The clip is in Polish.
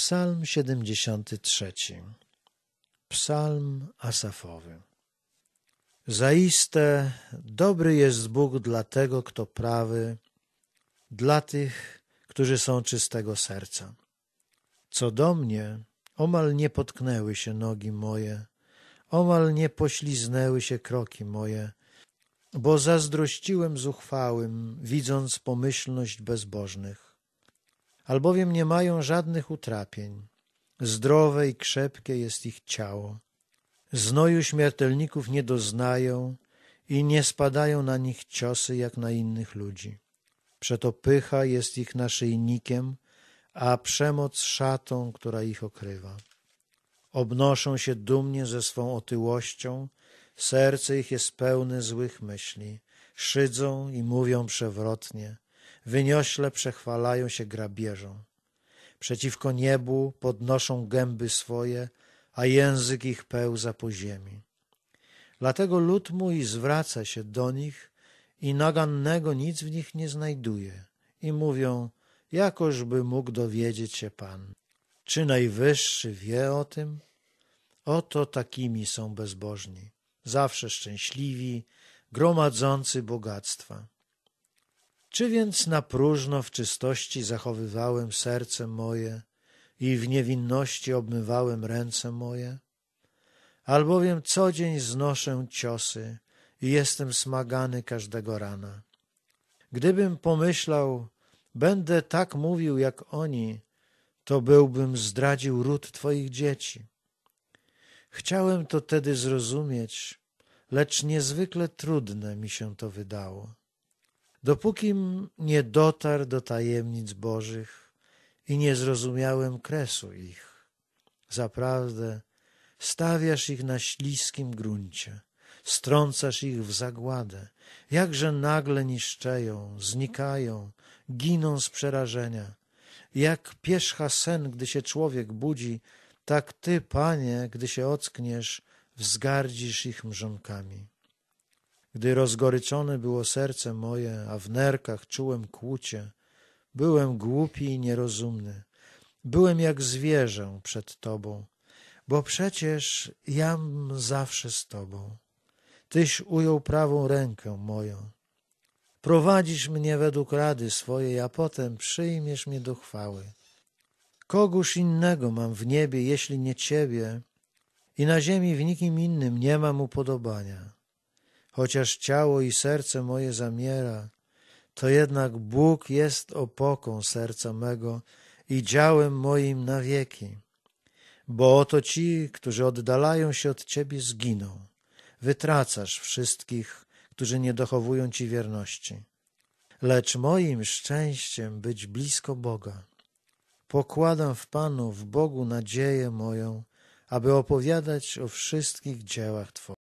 Psalm 73. Psalm Asafowy. Zaiste dobry jest Bóg dla tego, kto prawy, dla tych, którzy są czystego serca. Co do mnie, omal nie potknęły się nogi moje, omal nie pośliznęły się kroki moje, bo zazdrościłem zuchwałym, widząc pomyślność bezbożnych albowiem nie mają żadnych utrapień. Zdrowe i krzepkie jest ich ciało. Znoju śmiertelników nie doznają i nie spadają na nich ciosy jak na innych ludzi. Przeto pycha jest ich naszyjnikiem, a przemoc szatą, która ich okrywa. Obnoszą się dumnie ze swą otyłością, serce ich jest pełne złych myśli, szydzą i mówią przewrotnie, Wyniośle przechwalają się grabieżą. Przeciwko niebu podnoszą gęby swoje, a język ich pełza po ziemi. Dlatego lud mój zwraca się do nich i nagannego nic w nich nie znajduje. I mówią, jakożby mógł dowiedzieć się Pan. Czy Najwyższy wie o tym? Oto takimi są bezbożni, zawsze szczęśliwi, gromadzący bogactwa. Czy więc na próżno w czystości zachowywałem serce moje i w niewinności obmywałem ręce moje? Albowiem co dzień znoszę ciosy i jestem smagany każdego rana. Gdybym pomyślał, będę tak mówił jak oni, to byłbym zdradził ród Twoich dzieci. Chciałem to tedy zrozumieć, lecz niezwykle trudne mi się to wydało dopóki nie dotarł do tajemnic Bożych i nie zrozumiałem kresu ich. Zaprawdę stawiasz ich na śliskim gruncie, strącasz ich w zagładę, jakże nagle niszczeją, znikają, giną z przerażenia. Jak pierzcha sen, gdy się człowiek budzi, tak ty, panie, gdy się ockniesz, wzgardzisz ich mrzonkami. Gdy rozgoryczone było serce moje, a w nerkach czułem kłucie, byłem głupi i nierozumny. Byłem jak zwierzę przed Tobą, bo przecież jam zawsze z Tobą. Tyś ujął prawą rękę moją. Prowadzisz mnie według rady swojej, a potem przyjmiesz mnie do chwały. Kogóż innego mam w niebie, jeśli nie Ciebie, i na ziemi w nikim innym nie mam upodobania chociaż ciało i serce moje zamiera, to jednak Bóg jest opoką serca mego i działem moim na wieki. Bo oto ci, którzy oddalają się od Ciebie, zginą. Wytracasz wszystkich, którzy nie dochowują Ci wierności. Lecz moim szczęściem być blisko Boga. Pokładam w Panu, w Bogu nadzieję moją, aby opowiadać o wszystkich dziełach Twoich.